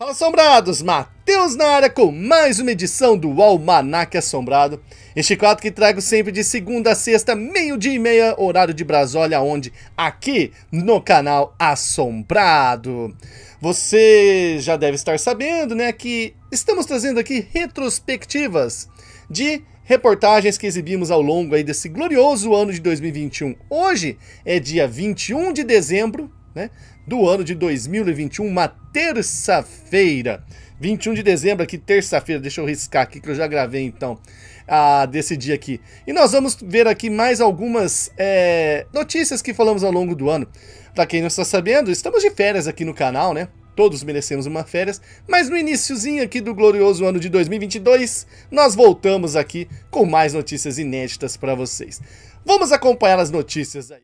Fala assombrados, Matheus na área com mais uma edição do Almanac Assombrado. Este quadro que trago sempre de segunda a sexta, meio-dia e meia, horário de Brasília, onde aqui no canal Assombrado. Você já deve estar sabendo, né, que estamos trazendo aqui retrospectivas de reportagens que exibimos ao longo aí desse glorioso ano de 2021. Hoje é dia 21 de dezembro, né? do ano de 2021, uma terça-feira. 21 de dezembro, aqui, terça-feira. Deixa eu riscar aqui que eu já gravei então ah, desse dia aqui. E nós vamos ver aqui mais algumas é, notícias que falamos ao longo do ano. Para quem não está sabendo, estamos de férias aqui no canal, né? Todos merecemos uma férias, mas no iníciozinho aqui do glorioso ano de 2022, nós voltamos aqui com mais notícias inéditas para vocês. Vamos acompanhar as notícias aí.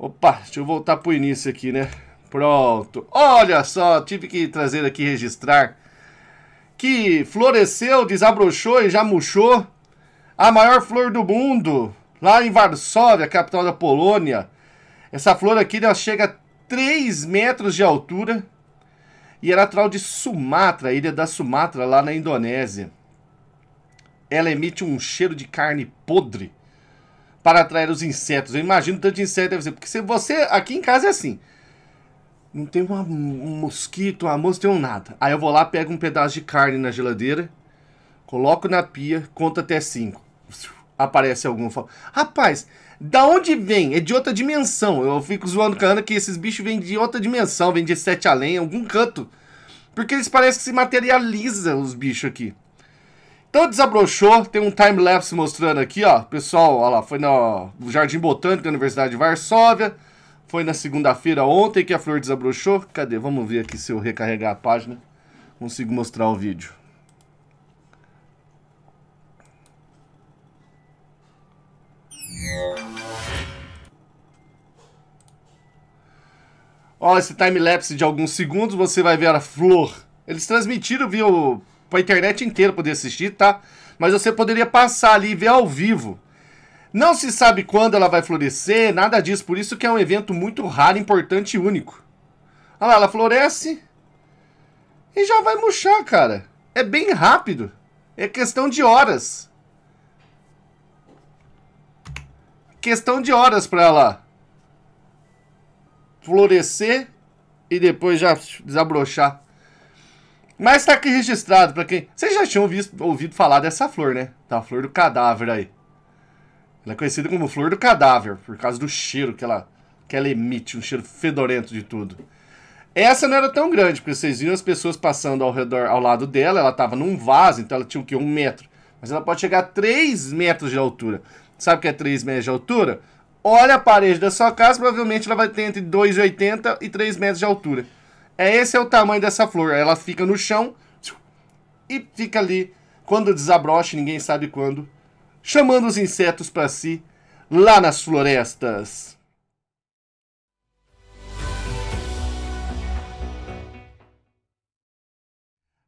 Opa, deixa eu voltar pro início aqui, né? Pronto. Olha só, tive que trazer aqui registrar que floresceu, desabrochou e já murchou a maior flor do mundo, lá em Varsóvia, capital da Polônia. Essa flor aqui ela chega a 3 metros de altura e é natural de Sumatra, ilha da Sumatra, lá na Indonésia. Ela emite um cheiro de carne podre para atrair os insetos. Eu imagino tanto de inseto deve ser. Porque se você. Aqui em casa é assim. Não tem uma, um mosquito, uma moça, não tem um nada. Aí eu vou lá, pego um pedaço de carne na geladeira, coloco na pia, conto até 5. Aparece algum. Rapaz, da onde vem? É de outra dimensão. Eu fico zoando com a Ana que esses bichos vêm de outra dimensão, vêm de sete além, algum canto. Porque eles parecem que se materializam, os bichos aqui. Então desabrochou, tem um time-lapse mostrando aqui, ó. Pessoal, ó lá, foi no Jardim Botânico da Universidade de Varsóvia. Foi na segunda-feira ontem que a flor desabrochou. Cadê? Vamos ver aqui se eu recarregar a página. Consigo mostrar o vídeo. Ó, esse time-lapse de alguns segundos, você vai ver a flor. Eles transmitiram via o pra internet inteira poder assistir, tá? Mas você poderia passar ali e ver ao vivo. Não se sabe quando ela vai florescer, nada disso. Por isso que é um evento muito raro, importante e único. Olha lá, ela floresce e já vai murchar, cara. É bem rápido. É questão de horas. Questão de horas para ela florescer e depois já desabrochar. Mas tá aqui registrado para quem. Vocês já tinham visto, ouvido falar dessa flor, né? Da tá, flor do cadáver aí. Ela é conhecida como flor do cadáver, por causa do cheiro que ela, que ela emite, um cheiro fedorento de tudo. Essa não era tão grande, porque vocês viram as pessoas passando ao redor, ao lado dela, ela tava num vaso, então ela tinha o quê? Um metro. Mas ela pode chegar a 3 metros de altura. Sabe o que é 3 metros de altura? Olha a parede da sua casa, provavelmente ela vai ter entre 2,80 e 3 metros de altura. É esse é o tamanho dessa flor. Ela fica no chão e fica ali quando desabroche, ninguém sabe quando, chamando os insetos para si lá nas florestas.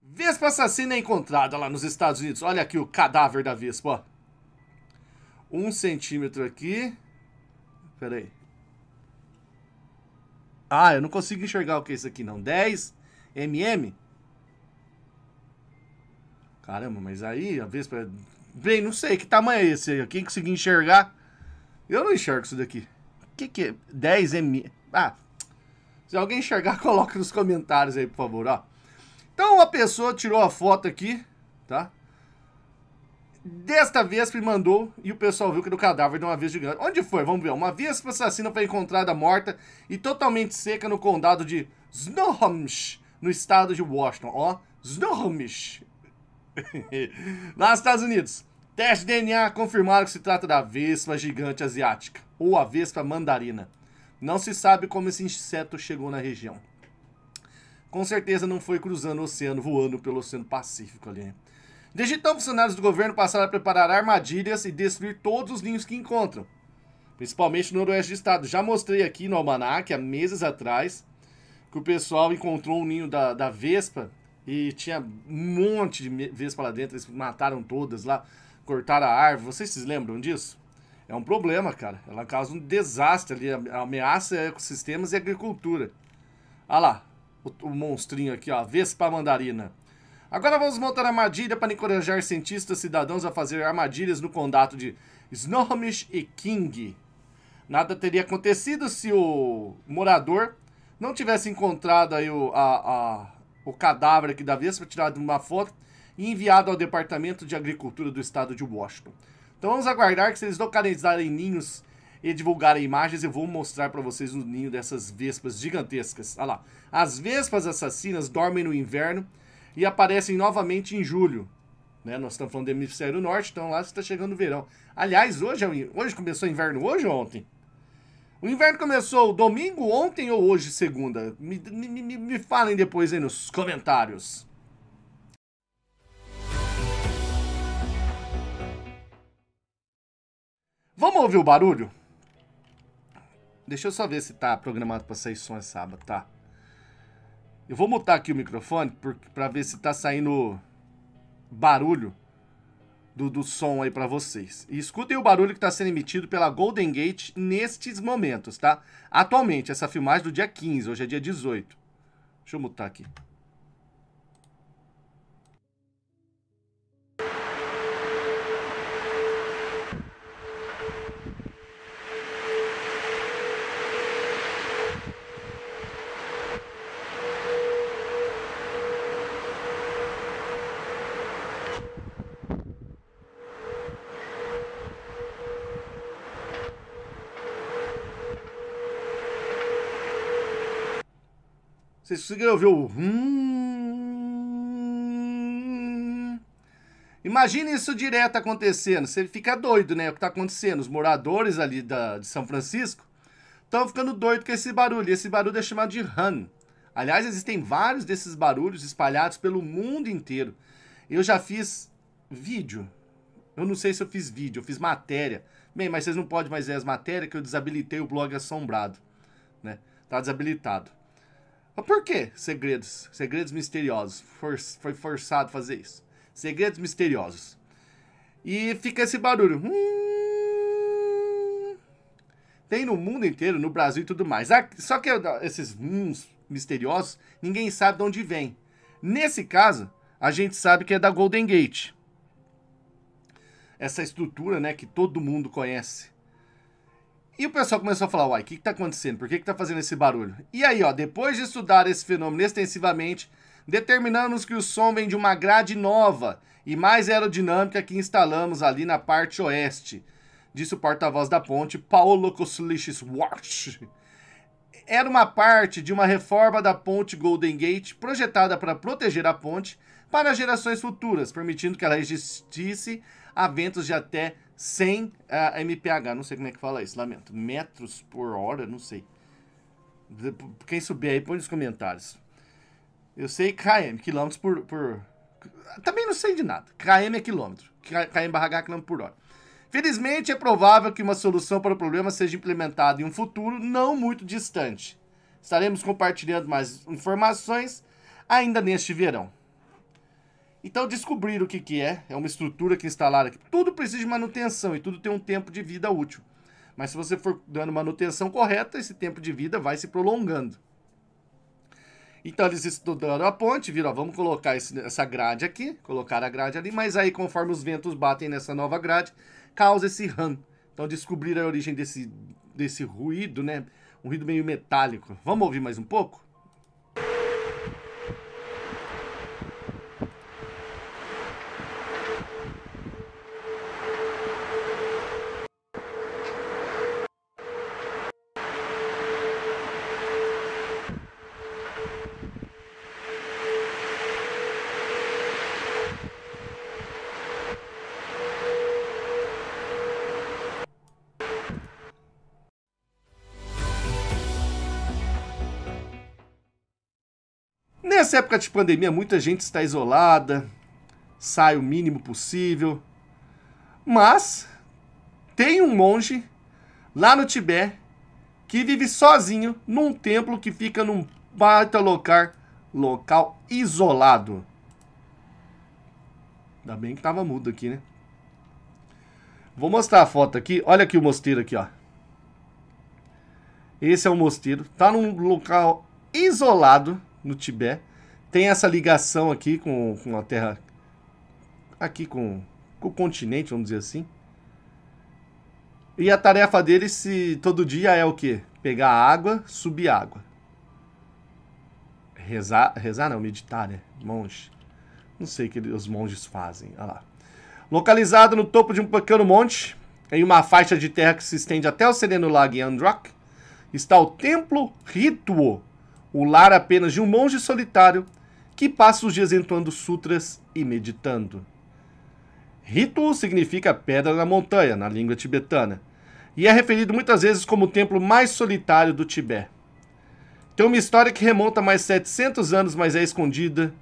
Vespa assassina é encontrada lá nos Estados Unidos. Olha aqui o cadáver da Vespa. Ó. Um centímetro aqui. Peraí. Ah, eu não consigo enxergar o que é isso aqui, não. 10 mm? Caramba, mas aí a Vespa... É- Bem, não sei, que tamanho é esse aí? Quem conseguir enxergar? Eu não enxergo isso daqui. O que que é? 10 mm... Ah, se alguém enxergar, coloca nos comentários aí, por favor, ó. Então, uma pessoa tirou a foto aqui, tá? Uhum. Desta vez me mandou e o pessoal viu que era o cadáver de uma vez gigante. Onde foi? Vamos ver. Uma vespa assassina foi encontrada morta e totalmente seca no condado de Snohomish, no estado de Washington. Ó, Snohomish. Lá nos Estados Unidos. Teste de DNA confirmaram que se trata da vespa gigante asiática, ou a vespa mandarina. Não se sabe como esse inseto chegou na região. Com certeza não foi cruzando o oceano, voando pelo Oceano Pacífico ali. Desde então, funcionários do governo passaram a preparar armadilhas e destruir todos os ninhos que encontram, principalmente no noroeste do estado. Já mostrei aqui no Almanac, há meses atrás, que o pessoal encontrou um ninho da, da Vespa e tinha um monte de Vespa lá dentro, eles mataram todas lá, cortaram a árvore. Vocês se lembram disso? É um problema, cara. Ela causa um desastre ali, ameaça é ecossistemas e agricultura. Olha lá, o, o monstrinho aqui, ó, Vespa mandarina. Agora vamos montar armadilha para encorajar cientistas cidadãos a fazer armadilhas no condado de Snohomish e King. Nada teria acontecido se o morador não tivesse encontrado aí o, a, a, o cadáver aqui da Vespa, tirado uma foto e enviado ao Departamento de Agricultura do Estado de Washington. Então vamos aguardar que se eles localizarem ninhos e divulgarem imagens, eu vou mostrar para vocês o ninho dessas vespas gigantescas. Olha lá. As vespas assassinas dormem no inverno e aparecem novamente em julho. Né? Nós estamos falando do hemisfério norte, então lá está chegando o verão. Aliás, hoje, é hoje começou o inverno, hoje ou ontem? O inverno começou domingo, ontem ou hoje, segunda? Me, me, me falem depois aí nos comentários. Vamos ouvir o barulho? Deixa eu só ver se tá programado para sair som sábado, tá? Eu vou mutar aqui o microfone para ver se tá saindo barulho do, do som aí para vocês. E escutem o barulho que está sendo emitido pela Golden Gate nestes momentos, tá? Atualmente, essa filmagem é do dia 15, hoje é dia 18. Deixa eu mutar aqui. Vocês conseguiram ouvir o hum? Imagine isso direto acontecendo. Você fica doido, né? O que está acontecendo? Os moradores ali da, de São Francisco estão ficando doidos com esse barulho. Esse barulho é chamado de Han. Hum. Aliás, existem vários desses barulhos espalhados pelo mundo inteiro. Eu já fiz vídeo. Eu não sei se eu fiz vídeo, eu fiz matéria. Bem, mas vocês não podem mais ver as matérias que eu desabilitei o blog assombrado, né? Tá desabilitado. Mas por que segredos? Segredos misteriosos. For, foi forçado fazer isso. Segredos misteriosos. E fica esse barulho. Hum... Tem no mundo inteiro, no Brasil e tudo mais. Ah, só que esses huns misteriosos, ninguém sabe de onde vem. Nesse caso, a gente sabe que é da Golden Gate. Essa estrutura, né, que todo mundo conhece. E o pessoal começou a falar, uai, o que está acontecendo? Por que está fazendo esse barulho? E aí, ó, depois de estudar esse fenômeno extensivamente, determinamos que o som vem de uma grade nova e mais aerodinâmica que instalamos ali na parte oeste, disse o porta-voz da ponte, Paulo Koslichis Watch. Era uma parte de uma reforma da ponte Golden Gate projetada para proteger a ponte para gerações futuras, permitindo que ela existisse a ventos de até 100 uh, ah, mph. Não sei como é que fala isso, lamento. Metros por hora, não sei. Quem subir aí, põe nos comentários. Eu sei KM, quilômetros por, por... Também não sei de nada. KM é quilômetro. KM barra H quilômetro por hora. Felizmente, é provável que uma solução para o problema seja implementada em um futuro não muito distante. Estaremos compartilhando mais informações ainda neste verão. Então descobriram o que, que é, é uma estrutura que instalaram aqui. Tudo precisa de manutenção e tudo tem um tempo de vida útil. Mas se você for dando manutenção correta, esse tempo de vida vai se prolongando. Então eles estudaram a ponte, viram, ó, vamos colocar esse, essa grade aqui, colocar a grade ali, mas aí conforme os ventos batem nessa nova grade, causa esse ran. Então descobriram a origem desse, desse ruído, né? Um ruído meio metálico. Vamos ouvir mais um pouco? Nessa época de pandemia, muita gente está isolada, sai o mínimo possível. Mas tem um monge lá no Tibete que vive sozinho num templo que fica num baita local, local isolado. Ainda bem que tava mudo aqui, né? Vou mostrar a foto aqui. Olha aqui o mosteiro aqui, ó. Esse é o mosteiro. Tá num local isolado no Tibete tem essa ligação aqui com, com a Terra. Aqui com, com o continente, vamos dizer assim. E a tarefa dele se todo dia é o quê? Pegar água, subir água. Rezar, rezar não, meditar, né? Monge. Não sei o que os monges fazem. Olha lá. Localizado no topo de um pequeno monte, em uma faixa de terra que se estende até o sereno lago Andrak, está o templo Rituo, o lar apenas de um monge solitário que passa os dias entoando sutras e meditando. Rito significa pedra na montanha, na língua tibetana, e é referido muitas vezes como o templo mais solitário do Tibete. Tem uma história que remonta a mais 700 anos, mas é escondida,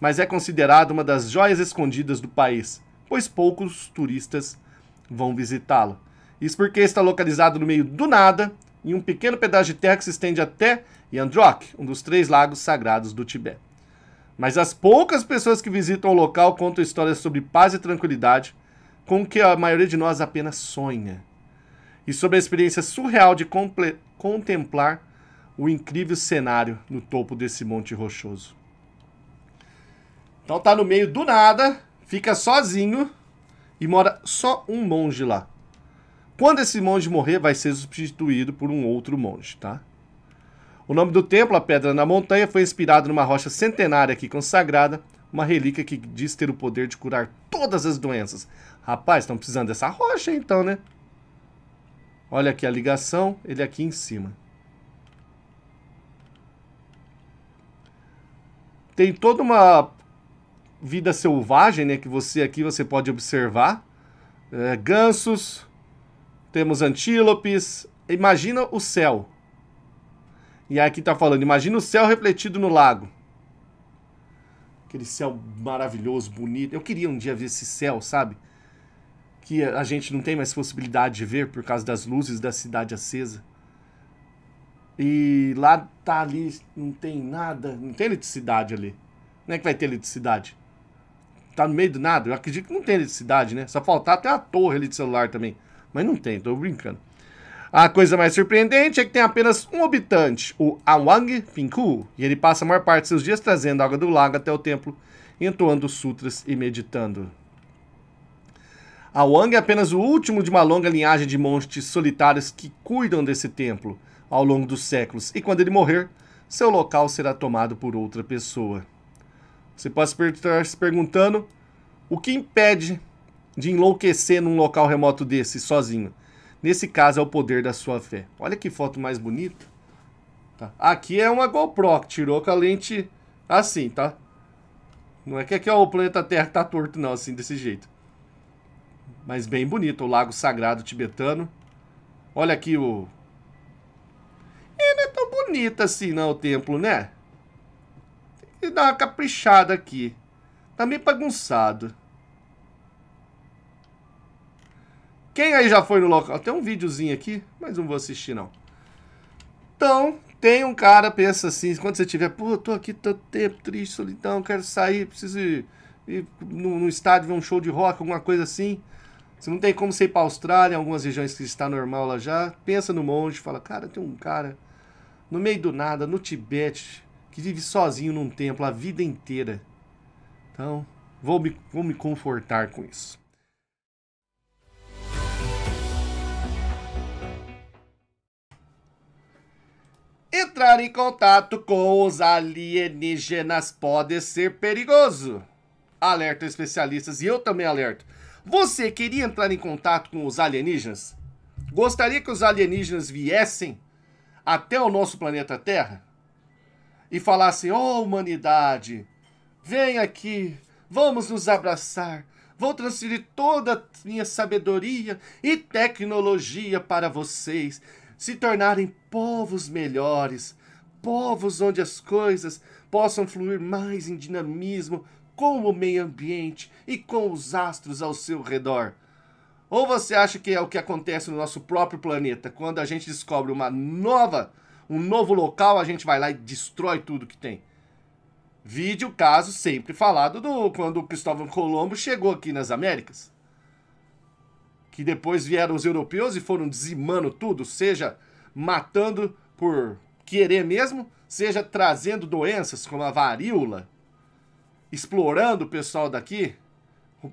mas é considerada uma das joias escondidas do país, pois poucos turistas vão visitá-lo. Isso porque está localizado no meio do nada, em um pequeno pedaço de terra que se estende até Yandrok, um dos três lagos sagrados do Tibete. Mas as poucas pessoas que visitam o local contam histórias sobre paz e tranquilidade, com que a maioria de nós apenas sonha. E sobre a experiência surreal de contemplar o incrível cenário no topo desse monte rochoso. Então tá no meio do nada, fica sozinho e mora só um monge lá. Quando esse monge morrer, vai ser substituído por um outro monge, tá? O nome do templo, a Pedra na Montanha, foi inspirado numa rocha centenária aqui consagrada, uma relíquia que diz ter o poder de curar todas as doenças. Rapaz, estão precisando dessa rocha então, né? Olha aqui a ligação, ele é aqui em cima. Tem toda uma vida selvagem, né? Que você aqui você pode observar. É, gansos, temos antílopes. Imagina o céu. E aqui tá falando, imagina o céu refletido no lago. Aquele céu maravilhoso, bonito. Eu queria um dia ver esse céu, sabe? Que a gente não tem mais possibilidade de ver por causa das luzes da cidade acesa. E lá tá ali, não tem nada, não tem eletricidade ali. Como é que vai ter eletricidade? Tá no meio do nada? Eu acredito que não tem eletricidade, né? Só faltar até a torre ali de celular também. Mas não tem, tô brincando. A coisa mais surpreendente é que tem apenas um habitante, o Awang Pinku, e ele passa a maior parte de seus dias trazendo água do lago até o templo, entoando sutras e meditando. Awang é apenas o último de uma longa linhagem de monges solitários que cuidam desse templo ao longo dos séculos, e quando ele morrer, seu local será tomado por outra pessoa. Você pode estar se perguntando o que impede de enlouquecer num local remoto desse sozinho. Nesse caso é o poder da sua fé. Olha que foto mais bonita. Tá. Aqui é uma GoPro que tirou com a lente assim, tá? Não é que aqui é o planeta Terra que tá torto não, assim, desse jeito. Mas bem bonito, o lago sagrado tibetano. Olha aqui o... É, não é tão bonito assim não o templo, né? Tem que dar uma caprichada aqui. Tá meio bagunçado. Quem aí já foi no local? Tem um videozinho aqui, mas não vou assistir não. Então, tem um cara, pensa assim, quando você tiver, pô, eu tô aqui tanto tempo, triste, solidão, quero sair, preciso ir, ir no, no estádio ver um show de rock, alguma coisa assim. Você não tem como você ir pra Austrália, em algumas regiões que está normal lá já, pensa no monge, fala, cara, tem um cara no meio do nada, no Tibete, que vive sozinho num templo a vida inteira. Então, vou me, vou me confortar com isso. Entrar em contato com os alienígenas pode ser perigoso. Alerta especialistas e eu também alerto. Você queria entrar em contato com os alienígenas? Gostaria que os alienígenas viessem até o nosso planeta Terra e falassem: "Oh, humanidade, vem aqui, vamos nos abraçar. Vou transferir toda a minha sabedoria e tecnologia para vocês se tornarem povos melhores, povos onde as coisas possam fluir mais em dinamismo com o meio ambiente e com os astros ao seu redor. Ou você acha que é o que acontece no nosso próprio planeta, quando a gente descobre uma nova, um novo local, a gente vai lá e destrói tudo que tem. Vídeo o caso sempre falado do quando o Cristóvão Colombo chegou aqui nas Américas que depois vieram os europeus e foram dizimando tudo, seja matando por querer mesmo, seja trazendo doenças como a varíola, explorando o pessoal daqui,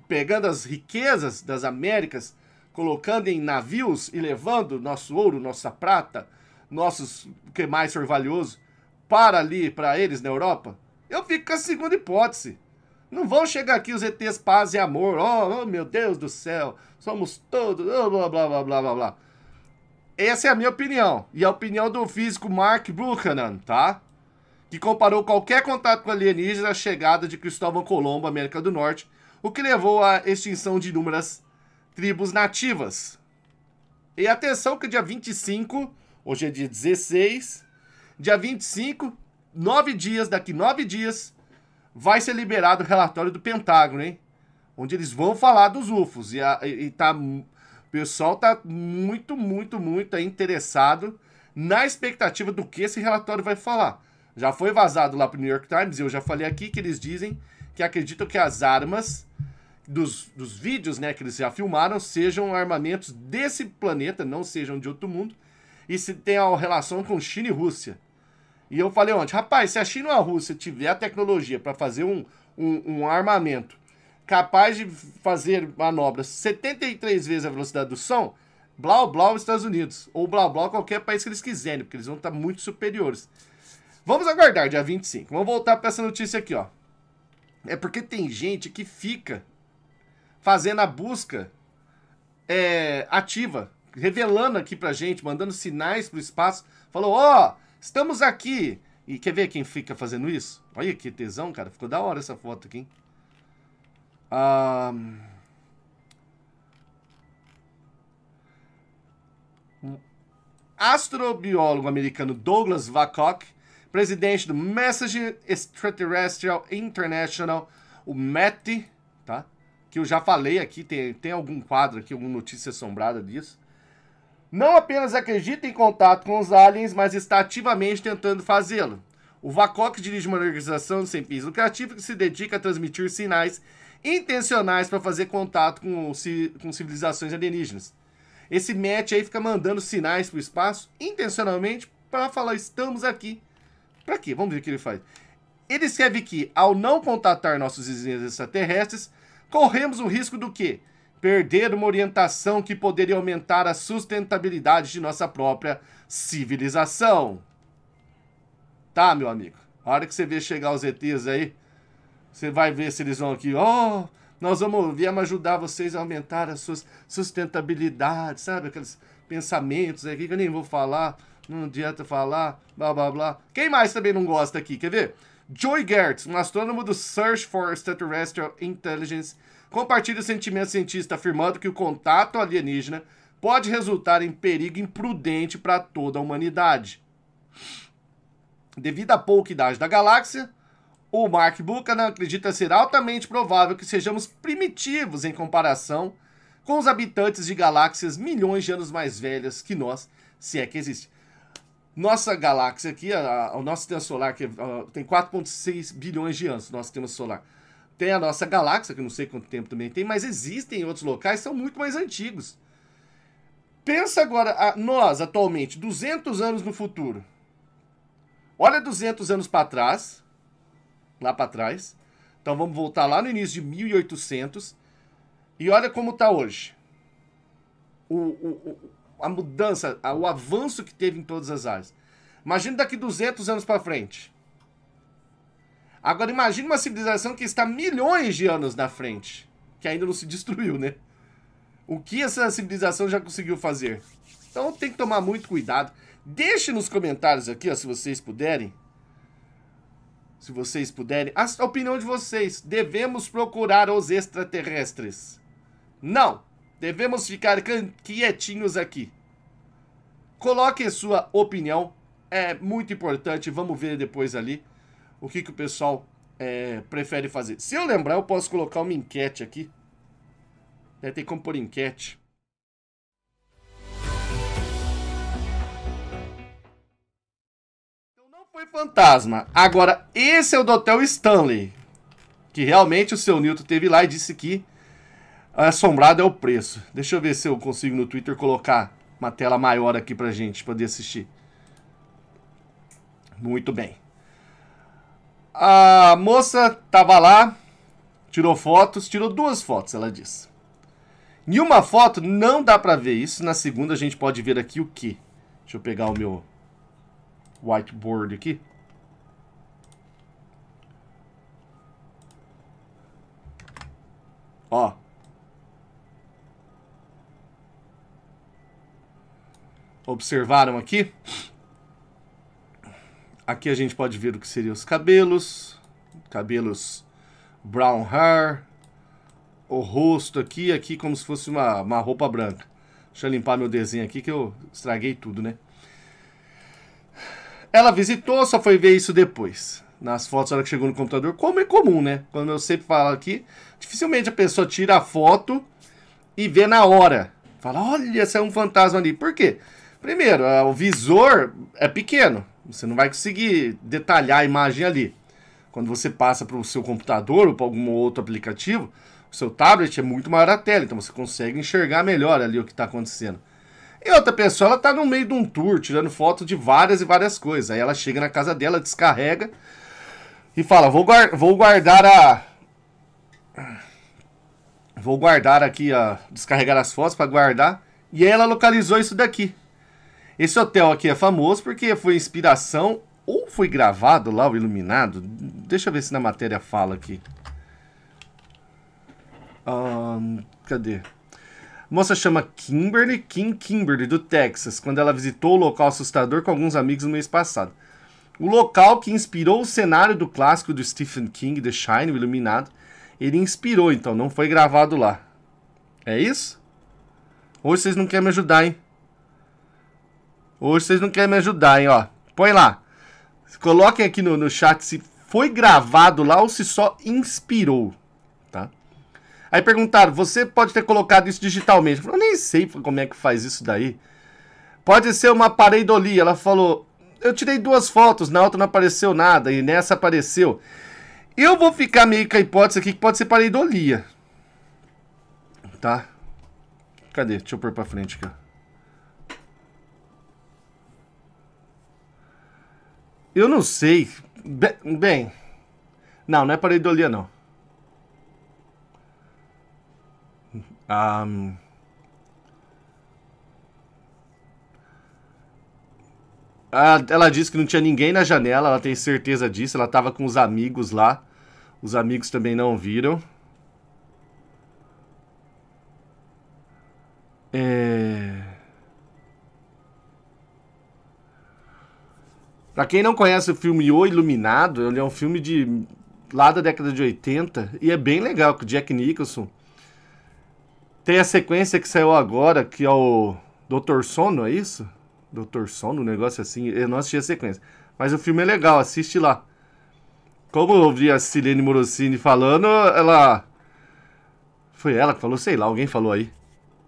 pegando as riquezas das Américas, colocando em navios e levando nosso ouro, nossa prata, nossos o que mais for valioso para ali, para eles na Europa. Eu fico com a segunda hipótese. Não vão chegar aqui os ETs paz e amor. Oh, oh meu Deus do céu, somos todos. Oh, blá, blá, blá, blá, blá, blá. Essa é a minha opinião. E a opinião do físico Mark Buchanan, tá? Que comparou qualquer contato com alienígenas à chegada de Cristóvão Colombo à América do Norte, o que levou à extinção de inúmeras tribos nativas. E atenção que dia 25, hoje é dia 16, dia 25, nove dias, daqui nove dias, vai ser liberado o relatório do Pentágono, hein? Onde eles vão falar dos UFOs. E, a, e tá, o pessoal tá muito, muito, muito interessado na expectativa do que esse relatório vai falar. Já foi vazado lá pro New York Times, eu já falei aqui que eles dizem que acreditam que as armas dos, dos vídeos né, que eles já filmaram sejam armamentos desse planeta, não sejam de outro mundo, e se tenham relação com China e Rússia. E eu falei ontem, rapaz, se a China ou a Rússia tiver a tecnologia para fazer um, um, um, armamento capaz de fazer manobras 73 vezes a velocidade do som, blá blá os Estados Unidos, ou blá blá qualquer país que eles quiserem, porque eles vão estar tá muito superiores. Vamos aguardar dia 25. Vamos voltar para essa notícia aqui, ó. É porque tem gente que fica fazendo a busca é, ativa, revelando aqui pra gente, mandando sinais pro espaço, falou, ó, oh, Estamos aqui! E quer ver quem fica fazendo isso? Olha que tesão, cara. Ficou da hora essa foto aqui, hein? Um astrobiólogo americano Douglas Vacock, presidente do Message Extraterrestrial International, o MET, tá? Que eu já falei aqui, tem, tem algum quadro aqui, alguma notícia assombrada disso. Não apenas acredita em contato com os aliens, mas está ativamente tentando fazê-lo. O Vacoc dirige uma organização sem fins lucrativos que se dedica a transmitir sinais intencionais para fazer contato com, com civilizações alienígenas. Esse match aí fica mandando sinais para o espaço intencionalmente para falar estamos aqui. Para quê? Vamos ver o que ele faz. Ele escreve que, ao não contatar nossos vizinhos extraterrestres, corremos o risco do quê? perder uma orientação que poderia aumentar a sustentabilidade de nossa própria civilização. Tá, meu amigo? A hora que você vê chegar os ETs aí, você vai ver se eles vão aqui, oh, nós vamos, viemos ajudar vocês a aumentar a sua sustentabilidade, sabe? Aqueles pensamentos aqui que eu nem vou falar, não adianta falar, blá blá blá. Quem mais também não gosta aqui, quer ver? Joy Gertz, um astrônomo do Search for Extraterrestrial Intelligence Compartilha o sentimento cientista afirmando que o contato alienígena pode resultar em perigo imprudente para toda a humanidade. Devido à pouca idade da galáxia, o Mark Buchanan acredita ser altamente provável que sejamos primitivos em comparação com os habitantes de galáxias milhões de anos mais velhas que nós, se é que existe. Nossa galáxia aqui, o nosso sistema solar, que é, tem 4,6 bilhões de anos, nosso sistema solar tem a nossa galáxia, que não sei quanto tempo também tem, mas existem outros locais são muito mais antigos. Pensa agora, a, nós atualmente, 200 anos no futuro. Olha 200 anos para trás, lá para trás. Então vamos voltar lá no início de 1800 e olha como está hoje. O, o, o, a mudança, o avanço que teve em todas as áreas. Imagina daqui 200 anos para frente. Agora imagine uma civilização que está milhões de anos na frente, que ainda não se destruiu, né? O que essa civilização já conseguiu fazer? Então tem que tomar muito cuidado. Deixe nos comentários aqui, ó, se vocês puderem. Se vocês puderem, a opinião de vocês. Devemos procurar os extraterrestres? Não! Devemos ficar quietinhos aqui. Coloque sua opinião. É muito importante. Vamos ver depois ali o que, que o pessoal é, prefere fazer. Se eu lembrar, eu posso colocar uma enquete aqui. Deve né, tem como pôr enquete. Então não foi fantasma. Agora, esse é o do Hotel Stanley. Que realmente o seu Newton teve lá e disse que assombrado é o preço. Deixa eu ver se eu consigo no Twitter colocar uma tela maior aqui pra gente poder assistir. Muito bem. A moça tava lá, tirou fotos, tirou duas fotos, ela disse. Em uma foto não dá pra ver isso, na segunda a gente pode ver aqui o que? Deixa eu pegar o meu whiteboard aqui. Ó. Observaram aqui? Aqui a gente pode ver o que seriam os cabelos. Cabelos brown hair. O rosto aqui, aqui como se fosse uma, uma roupa branca. Deixa eu limpar meu desenho aqui que eu estraguei tudo, né? Ela visitou, só foi ver isso depois. Nas fotos, na hora que chegou no computador, como é comum, né? Quando eu sempre falo aqui, dificilmente a pessoa tira a foto e vê na hora. Fala, olha, esse é um fantasma ali. Por quê? Primeiro, é, o visor é pequeno. Você não vai conseguir detalhar a imagem ali. Quando você passa para o seu computador ou para algum outro aplicativo, o seu tablet é muito maior a tela, então você consegue enxergar melhor ali o que está acontecendo. E outra pessoa, ela está no meio de um tour, tirando foto de várias e várias coisas. Aí ela chega na casa dela, descarrega e fala: Vou, vou guardar a. Vou guardar aqui, a... descarregar as fotos para guardar. E aí ela localizou isso daqui. Esse hotel aqui é famoso porque foi inspiração ou foi gravado lá o Iluminado. Deixa eu ver se na matéria fala aqui. Um, cadê? A moça chama Kimberly Kim Kimberly, do Texas, quando ela visitou o local assustador com alguns amigos no mês passado. O local que inspirou o cenário do clássico do Stephen King, The Shine, o Iluminado, ele inspirou, então não foi gravado lá. É isso? Hoje vocês não querem me ajudar, hein? Hoje vocês não querem me ajudar, hein, ó. Põe lá. Coloquem aqui no, no chat se foi gravado lá ou se só inspirou, tá? Aí perguntaram, você pode ter colocado isso digitalmente. Eu falei, nem sei como é que faz isso daí. Pode ser uma pareidolia. Ela falou, eu tirei duas fotos, na outra não apareceu nada e nessa apareceu. Eu vou ficar meio com a hipótese aqui que pode ser pareidolia. Tá? Cadê? Deixa eu pôr pra frente aqui, ó. Eu não sei. Bem. Não, não é pareidolia, não. Um... Ela disse que não tinha ninguém na janela, ela tem certeza disso. Ela estava com os amigos lá. Os amigos também não viram. É... Para quem não conhece o filme O Iluminado, ele é um filme de lá da década de 80 e é bem legal com o Jack Nicholson. Tem a sequência que saiu agora, que é o Doutor Sono, é isso? Doutor Sono, um negócio assim. Eu não assisti a sequência. Mas o filme é legal, assiste lá. Como eu ouvi a Silene Morosini falando, ela. Foi ela que falou, sei lá, alguém falou aí.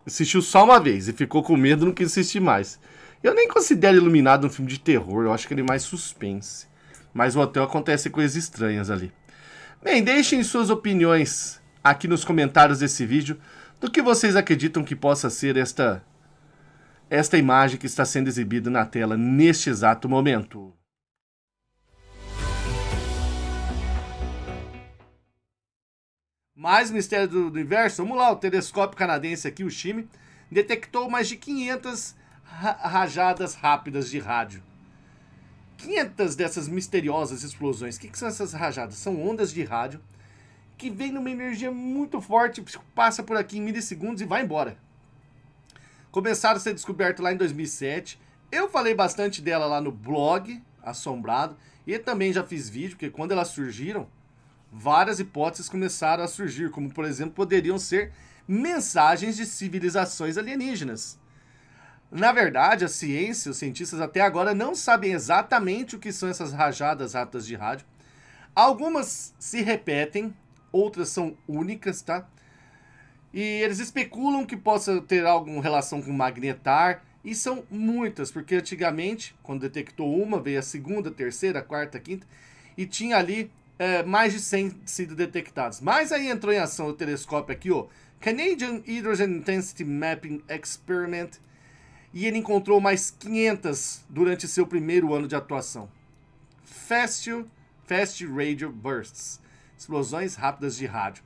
Assistiu só uma vez e ficou com medo, não quis assistir mais. Eu nem considero Iluminado um filme de terror, eu acho que ele é mais suspense. Mas o hotel acontece coisas estranhas ali. Bem, deixem suas opiniões aqui nos comentários desse vídeo do que vocês acreditam que possa ser esta esta imagem que está sendo exibida na tela neste exato momento. Mais mistério do, universo? Vamos lá, o telescópio canadense aqui, o Chime, detectou mais de 500 rajadas rápidas de rádio. 500 dessas misteriosas explosões. O que, que, são essas rajadas? São ondas de rádio que vêm numa energia muito forte, passa por aqui em milissegundos e vai embora. Começaram a ser descoberto lá em 2007. Eu falei bastante dela lá no blog Assombrado e também já fiz vídeo, porque quando elas surgiram, várias hipóteses começaram a surgir, como por exemplo, poderiam ser mensagens de civilizações alienígenas. Na verdade, a ciência, os cientistas até agora não sabem exatamente o que são essas rajadas rápidas de rádio. Algumas se repetem, outras são únicas, tá? E eles especulam que possa ter alguma relação com magnetar, e são muitas, porque antigamente, quando detectou uma, veio a segunda, terceira, quarta, quinta, e tinha ali é, mais de 100 sido detectados. Mas aí entrou em ação o telescópio aqui, ó, Canadian Hydrogen Intensity Mapping Experiment, e ele encontrou mais 500 durante seu primeiro ano de atuação. Fast, Fast Radio Bursts explosões rápidas de rádio.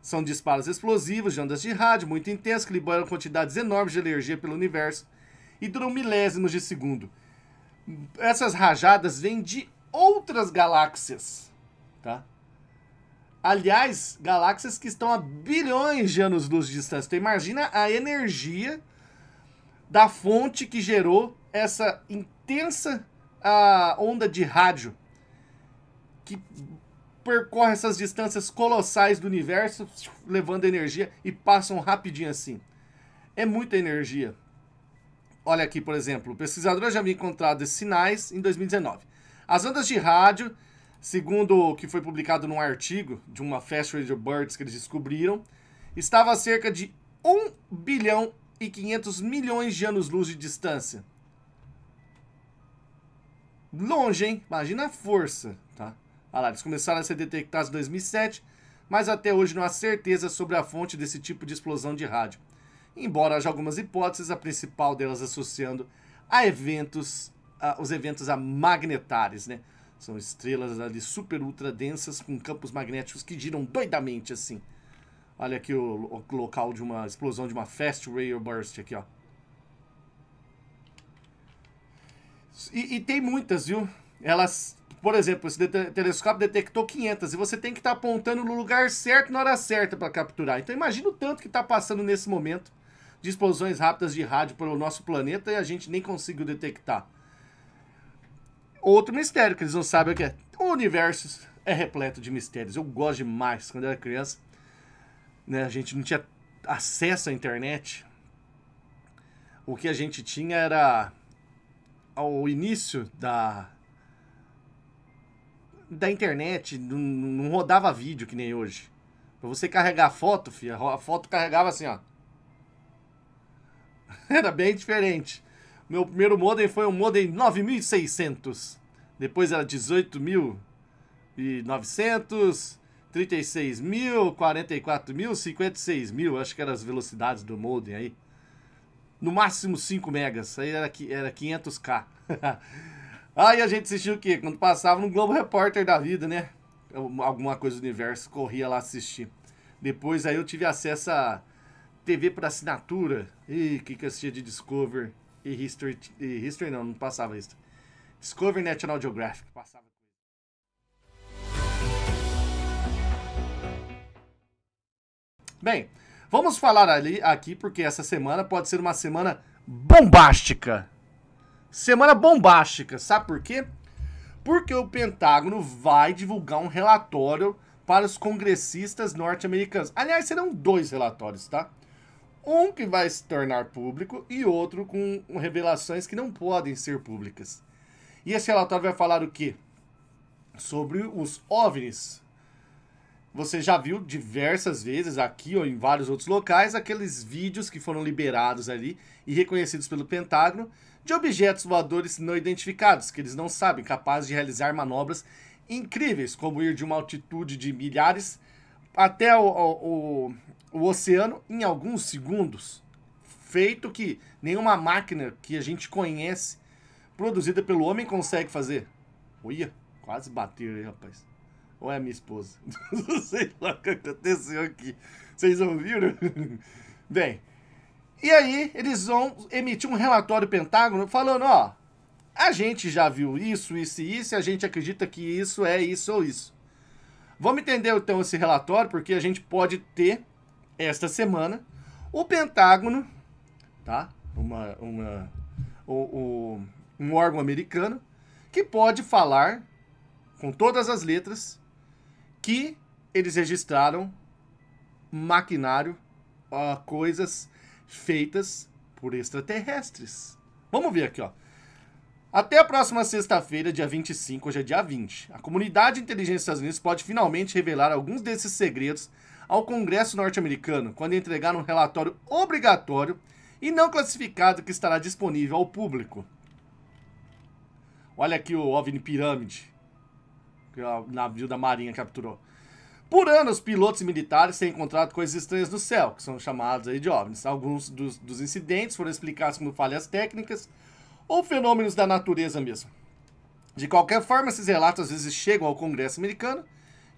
São disparos explosivos de ondas de rádio muito intensas que liberam quantidades enormes de energia pelo universo e duram milésimos de segundo. Essas rajadas vêm de outras galáxias, tá? Aliás, galáxias que estão a bilhões de anos-luz de distância. Então imagina a energia da fonte que gerou essa intensa onda de rádio que percorre essas distâncias colossais do universo, levando energia e passam rapidinho assim. É muita energia. Olha aqui, por exemplo, pesquisadores já haviam encontrado esses sinais em 2019. As ondas de rádio, segundo o que foi publicado num artigo de uma Fast Radio Birds que eles descobriram, estava a cerca de 1 bilhão e 500 milhões de anos-luz de distância. Longe, hein? Imagina a força, tá? Olha lá, eles começaram a ser detectados em 2007, mas até hoje não há certeza sobre a fonte desse tipo de explosão de rádio. Embora haja algumas hipóteses, a principal delas associando a eventos, a, os eventos a magnetares, né? São estrelas ali super ultra densas com campos magnéticos que giram doidamente assim. Olha aqui o, o local de uma explosão de uma Fast Rail Burst aqui, ó. E, e tem muitas, viu? Elas, por exemplo, esse telescópio detectou 500 e você tem que estar tá apontando no lugar certo na hora certa para capturar. Então imagina o tanto que está passando nesse momento de explosões rápidas de rádio pelo nosso planeta e a gente nem conseguiu detectar. Outro mistério que eles não sabem é que é. O universo é repleto de mistérios. Eu gosto demais quando era criança né, a gente não tinha acesso à internet. O que a gente tinha era ao início da da internet, não, não rodava vídeo que nem hoje. Pra você carregar a foto, filha, a foto carregava assim, ó. Era bem diferente. Meu primeiro modem foi um modem 9600. Depois era 18900. 36 mil, 44 mil, 56 mil, acho que eram as velocidades do modem aí. No máximo 5 megas, aí era, era 500k. aí a gente assistiu o quê? Quando passava no Globo Repórter da vida, né? Alguma coisa do universo, corria lá assistir. Depois aí eu tive acesso a TV por assinatura. E o que, que eu assistia de Discover e History. E History não, não passava isso. Discovery National Geographic passava. Bem, vamos falar ali aqui porque essa semana pode ser uma semana bombástica. Semana bombástica, sabe por quê? Porque o Pentágono vai divulgar um relatório para os congressistas norte-americanos. Aliás, serão dois relatórios, tá? Um que vai se tornar público e outro com revelações que não podem ser públicas. E esse relatório vai falar o quê? Sobre os OVNIs, você já viu diversas vezes aqui ou em vários outros locais aqueles vídeos que foram liberados ali e reconhecidos pelo Pentágono de objetos voadores não identificados, que eles não sabem, capazes de realizar manobras incríveis, como ir de uma altitude de milhares até o, o, o, o oceano em alguns segundos. Feito que nenhuma máquina que a gente conhece, produzida pelo homem, consegue fazer. Olha, quase bater aí, rapaz. Ou é minha esposa? Não sei lá o que aconteceu aqui. Vocês ouviram? Bem, e aí eles vão emitir um relatório Pentágono falando, ó, a gente já viu isso, isso e isso, e a gente acredita que isso é isso ou isso. Vamos entender então esse relatório, porque a gente pode ter, esta semana, o Pentágono, tá? Uma, uma, o, o, um órgão americano, que pode falar, com todas as letras, que eles registraram maquinário, uh, coisas feitas por extraterrestres. Vamos ver aqui, ó. Até a próxima sexta-feira, dia 25, hoje é dia 20. A comunidade de inteligência dos Estados Unidos pode finalmente revelar alguns desses segredos ao Congresso norte-americano quando entregar um relatório obrigatório e não classificado que estará disponível ao público. Olha aqui o OVNI Pirâmide que o navio da Marinha capturou. Por anos, pilotos e militares têm encontrado coisas estranhas no céu, que são chamados aí de OVNIs. Alguns dos, dos incidentes foram explicados como falhas técnicas ou fenômenos da natureza mesmo. De qualquer forma, esses relatos às vezes chegam ao Congresso americano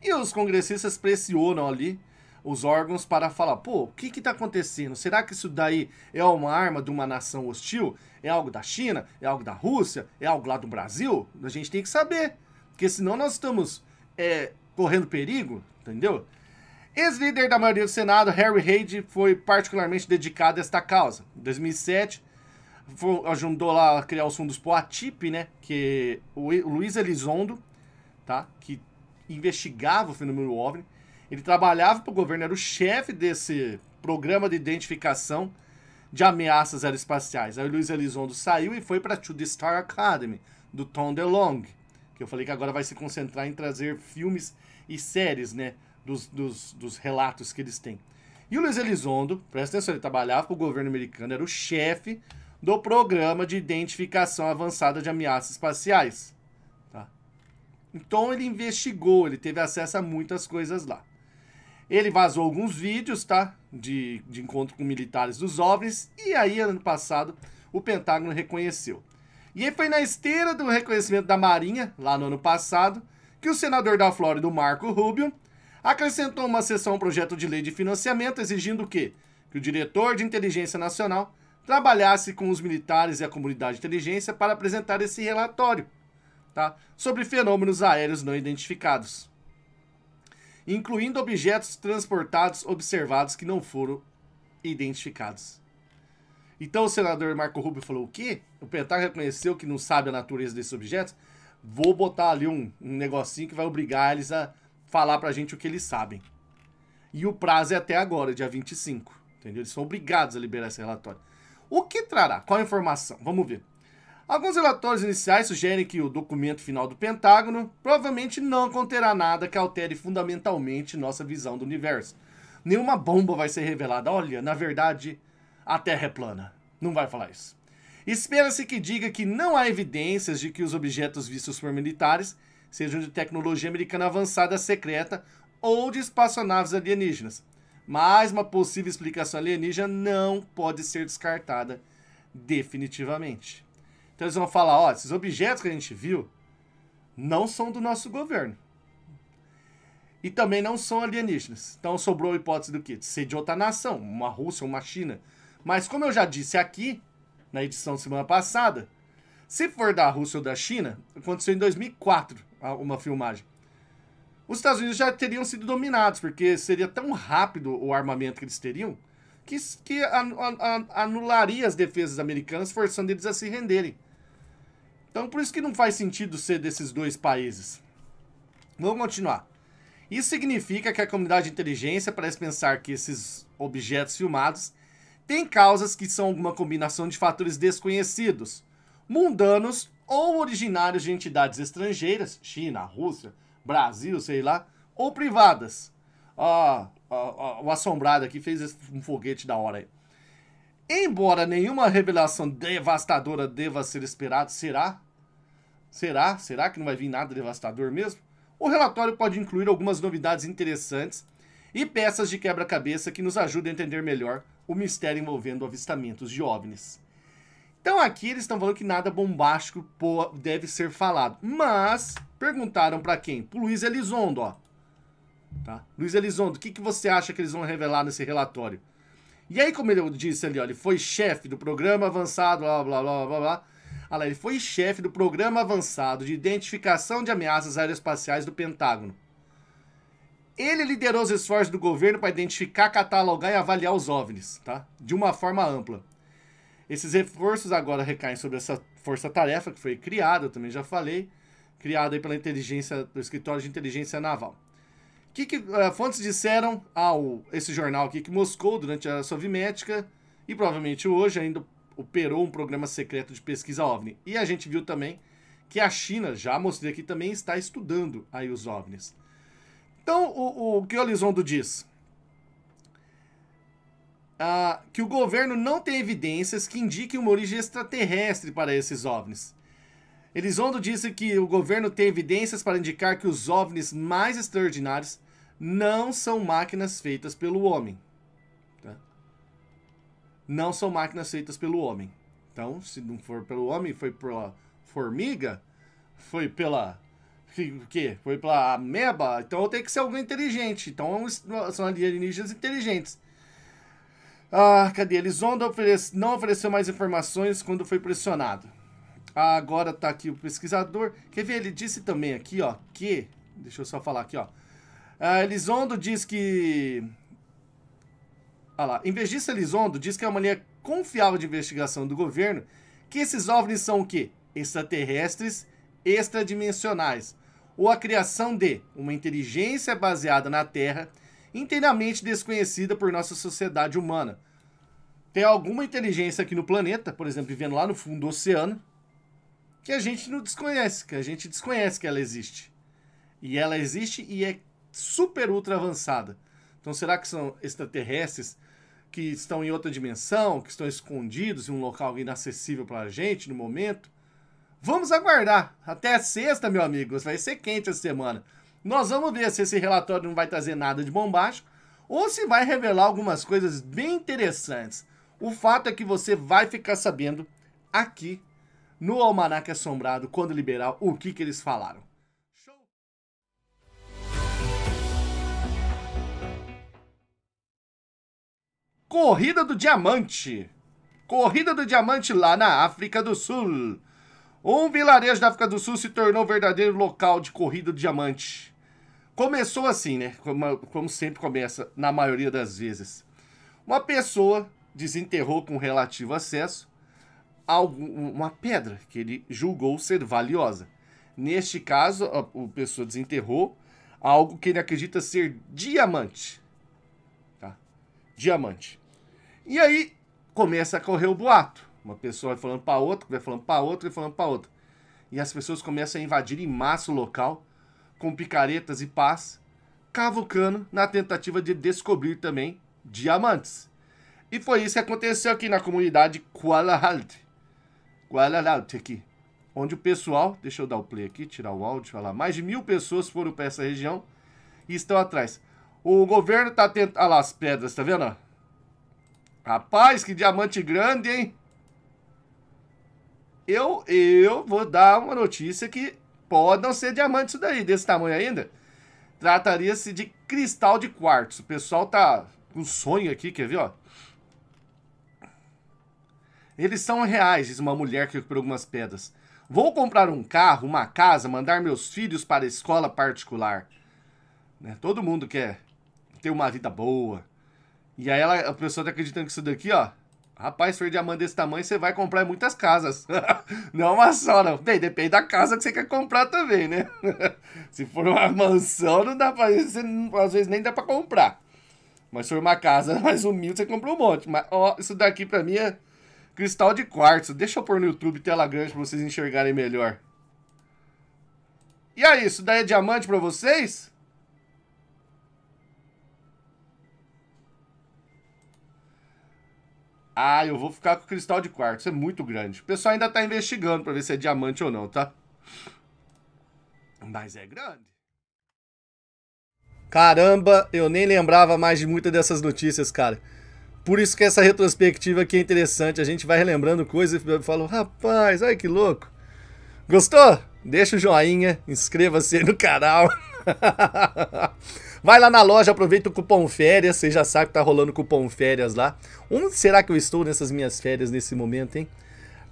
e os congressistas pressionam ali os órgãos para falar, pô, o que está acontecendo? Será que isso daí é uma arma de uma nação hostil? É algo da China? É algo da Rússia? É algo lá do Brasil? A gente tem que saber. Porque senão nós estamos é, correndo perigo, entendeu? Ex-líder da maioria do Senado, Harry Reid, foi particularmente dedicado a esta causa. Em 2007, foi, ajudou lá a criar os fundos POATIP, né? Que o Luiz Elizondo, tá? Que investigava o fenômeno OVNI. Ele trabalhava para o governo, era o chefe desse programa de identificação de ameaças aeroespaciais. Aí o Luiz Elizondo saiu e foi para To The Star Academy, do Tom DeLonge que eu falei que agora vai se concentrar em trazer filmes e séries, né? Dos, dos, dos relatos que eles têm. E o Luiz Elizondo, presta atenção, ele trabalhava para o governo americano, era o chefe do programa de identificação avançada de ameaças espaciais. Tá? Então ele investigou, ele teve acesso a muitas coisas lá. Ele vazou alguns vídeos, tá? De, de encontro com militares dos OVNIs. E aí, ano passado, o Pentágono reconheceu. E aí foi na esteira do reconhecimento da Marinha, lá no ano passado, que o senador da Flórida, Marco Rubio, acrescentou uma sessão ao projeto de lei de financiamento exigindo que, que o diretor de inteligência nacional trabalhasse com os militares e a comunidade de inteligência para apresentar esse relatório tá? sobre fenômenos aéreos não identificados, incluindo objetos transportados observados que não foram identificados. Então o senador Marco Rubio falou: o quê? O Pentágono reconheceu que não sabe a natureza desses objetos? Vou botar ali um, um negocinho que vai obrigar eles a falar pra gente o que eles sabem. E o prazo é até agora, dia 25. Entendeu? Eles são obrigados a liberar esse relatório. O que trará? Qual a informação? Vamos ver. Alguns relatórios iniciais sugerem que o documento final do Pentágono provavelmente não conterá nada que altere fundamentalmente nossa visão do universo. Nenhuma bomba vai ser revelada. Olha, na verdade, a Terra é plana. Não vai falar isso. Espera-se que diga que não há evidências de que os objetos vistos por militares sejam de tecnologia americana avançada secreta ou de espaçonaves alienígenas. Mas uma possível explicação alienígena não pode ser descartada definitivamente. Então eles vão falar, ó, esses objetos que a gente viu não são do nosso governo. E também não são alienígenas. Então sobrou a hipótese do quê? De ser de outra nação, uma Rússia, uma China, mas como eu já disse aqui, na edição semana passada, se for da Rússia ou da China, aconteceu em 2004 uma filmagem. Os Estados Unidos já teriam sido dominados, porque seria tão rápido o armamento que eles teriam, que, que anularia as defesas americanas, forçando eles a se renderem. Então, por isso que não faz sentido ser desses dois países. Vamos continuar. Isso significa que a comunidade de inteligência parece pensar que esses objetos filmados tem causas que são uma combinação de fatores desconhecidos, mundanos ou originários de entidades estrangeiras, China, Rússia, Brasil, sei lá, ou privadas. o assombrado aqui fez um foguete da hora aí. Embora nenhuma revelação devastadora deva ser esperada, será? Será? Será que não vai vir nada devastador mesmo? O relatório pode incluir algumas novidades interessantes e peças de quebra-cabeça que nos ajudem a entender melhor o mistério envolvendo avistamentos de OVNIs. Então aqui eles estão falando que nada bombástico deve ser falado. Mas perguntaram para quem? Pro Luiz Elizondo, ó. Tá? Luiz Elizondo, o que, que você acha que eles vão revelar nesse relatório? E aí, como ele disse ali, ó, ele foi chefe do programa avançado, blá blá blá blá blá. lá, ele foi chefe do programa avançado de identificação de ameaças aeroespaciais do Pentágono. Ele liderou os esforços do governo para identificar, catalogar e avaliar os OVNIs, tá? De uma forma ampla. Esses reforços agora recaem sobre essa força-tarefa que foi criada, eu também já falei, criada pela inteligência do escritório de inteligência naval. Que, que uh, fontes disseram ao esse jornal aqui que Moscou durante a era soviética e provavelmente hoje ainda operou um programa secreto de pesquisa OVNI. E a gente viu também que a China, já mostrei aqui também, está estudando aí os OVNIs. Então, o, o que o Elizondo diz? Ah, que o governo não tem evidências que indiquem uma origem extraterrestre para esses OVNIs. Elizondo disse que o governo tem evidências para indicar que os OVNIs mais extraordinários não são máquinas feitas pelo homem. Tá? Não são máquinas feitas pelo homem. Então, se não for pelo homem, foi pela formiga, foi pela que, que foi pra Meba, então tem que ser alguém inteligente. Então são alienígenas inteligentes. Ah, cadê? Elizondo oferece, não ofereceu mais informações quando foi pressionado. Ah, agora tá aqui o pesquisador. Quer ver? Ele disse também aqui, ó, que... Deixa eu só falar aqui, ó. Ah, Elizondo diz que... Ah lá. Invejista Elizondo diz que é uma linha confiável de investigação do governo que esses OVNIs são o quê? Extraterrestres extradimensionais ou a criação de uma inteligência baseada na Terra, inteiramente desconhecida por nossa sociedade humana. Tem alguma inteligência aqui no planeta, por exemplo, vivendo lá no fundo do oceano, que a gente não desconhece, que a gente desconhece que ela existe. E ela existe e é super ultra avançada. Então será que são extraterrestres que estão em outra dimensão, que estão escondidos em um local inacessível para a gente no momento? Vamos aguardar. Até sexta, meu amigo. Vai ser quente essa semana. Nós vamos ver se esse relatório não vai trazer nada de bombástico ou se vai revelar algumas coisas bem interessantes. O fato é que você vai ficar sabendo aqui no Almanac Assombrado, quando liberar, o que, que eles falaram. Corrida do Diamante. Corrida do Diamante lá na África do Sul. Um vilarejo da África do Sul se tornou verdadeiro local de corrida do diamante. Começou assim, né? Como, como sempre começa, na maioria das vezes. Uma pessoa desenterrou com relativo acesso uma pedra que ele julgou ser valiosa. Neste caso, a, a pessoa desenterrou algo que ele acredita ser diamante. Tá? Diamante. E aí começa a correr o boato uma pessoa vai falando para outra, vai falando para outra e falando para outra. E as pessoas começam a invadir em massa o local, com picaretas e pás, cavucando na tentativa de descobrir também diamantes. E foi isso que aconteceu aqui na comunidade Kuala Halt. Kuala Halt aqui. Onde o pessoal, deixa eu dar o play aqui, tirar o áudio, falar, mais de mil pessoas foram para essa região e estão atrás. O governo está tentando... Olha lá as pedras, tá vendo? Rapaz, que diamante grande, hein? eu, eu vou dar uma notícia que pode não ser diamante isso daí, desse tamanho ainda. Trataria-se de cristal de quartzo. O pessoal tá com sonho aqui, quer ver, ó? Eles são reais, diz uma mulher que comprou algumas pedras. Vou comprar um carro, uma casa, mandar meus filhos para a escola particular. Né? Todo mundo quer ter uma vida boa. E aí ela, a pessoa tá acreditando que isso daqui, ó, Rapaz, se for diamante desse tamanho, você vai comprar muitas casas. não uma só, não. Bem, depende da casa que você quer comprar também, né? Se for uma mansão, não dá pra... Às vezes nem dá pra comprar. Mas se for uma casa mais humilde, você comprou um monte. Mas, ó, isso daqui pra mim é cristal de quartzo. Deixa eu pôr no YouTube tela grande pra vocês enxergarem melhor. E aí, é isso daí é diamante pra vocês? Ah, eu vou ficar com o cristal de quartzo, é muito grande. O pessoal ainda tá investigando pra ver se é diamante ou não, tá? Mas é grande. Caramba, eu nem lembrava mais de muitas dessas notícias, cara. Por isso que essa retrospectiva aqui é interessante. A gente vai relembrando coisas e fala, rapaz, ai que louco. Gostou? Deixa o joinha, inscreva-se no canal. Vai lá na loja, aproveita o cupom férias, você já sabe que tá rolando cupom férias lá. Onde será que eu estou nessas minhas férias nesse momento, hein?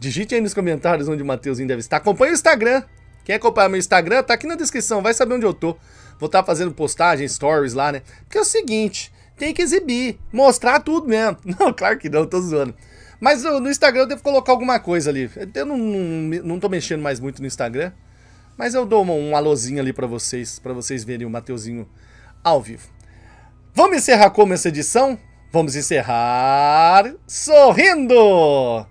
Digite aí nos comentários onde o Mateuzinho deve estar. Acompanhe o Instagram. Quer acompanhar meu Instagram? Tá aqui na descrição, vai saber onde eu tô. Vou estar tá fazendo postagem, stories lá, né? Porque é o seguinte, tem que exibir, mostrar tudo mesmo. Não, claro que não, tô zoando. Mas no Instagram eu devo colocar alguma coisa ali. Eu não, não, não tô mexendo mais muito no Instagram. Mas eu dou um, um alôzinho ali para vocês, para vocês verem o Mateuzinho ao vivo. Vamos encerrar como essa edição? Vamos encerrar sorrindo!